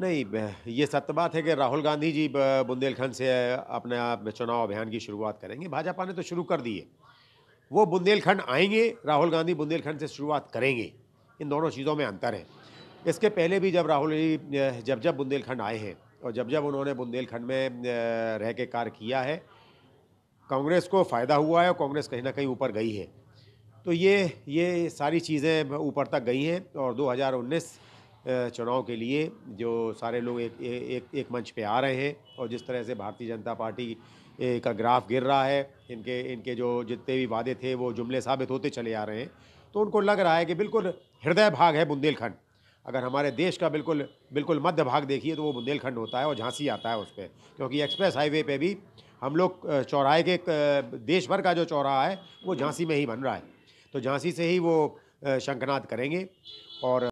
नहीं ये सत्य बात है कि राहुल गांधी जी बुंदेलखंड से अपने आप में चुनाव अभियान की शुरुआत करेंगे भाजपा ने तो शुरू कर दी है वो बुंदेलखंड आएंगे राहुल गांधी बुंदेलखंड से शुरुआत करेंगे इन दोनों चीज़ों में अंतर है इसके पहले भी जब राहुल जी जब जब बुंदेलखंड आए हैं और जब जब उन्होंने बुंदेलखंड में रह के कार्य किया है कांग्रेस को फ़ायदा हुआ है और कांग्रेस कहीं ना कहीं ऊपर गई है तो ये ये सारी चीज़ें ऊपर तक गई हैं और दो चुनाव के लिए जो सारे लोग एक एक एक मंच पे आ रहे हैं और जिस तरह से भारतीय जनता पार्टी का ग्राफ गिर रहा है इनके इनके जो जितने भी वादे थे वो जुमले साबित होते चले आ रहे हैं तो उनको लग रहा है कि बिल्कुल हृदय भाग है बुंदेलखंड अगर हमारे देश का बिल्कुल बिल्कुल मध्य भाग देखिए तो वो बुंदेलखंड होता है और झांसी आता है उस पर क्योंकि एक्सप्रेस हाईवे पर भी हम लोग चौराहे के देश भर का जो चौराहा है वो झांसी में ही बन रहा है तो झांसी से ही वो शंखनाद करेंगे और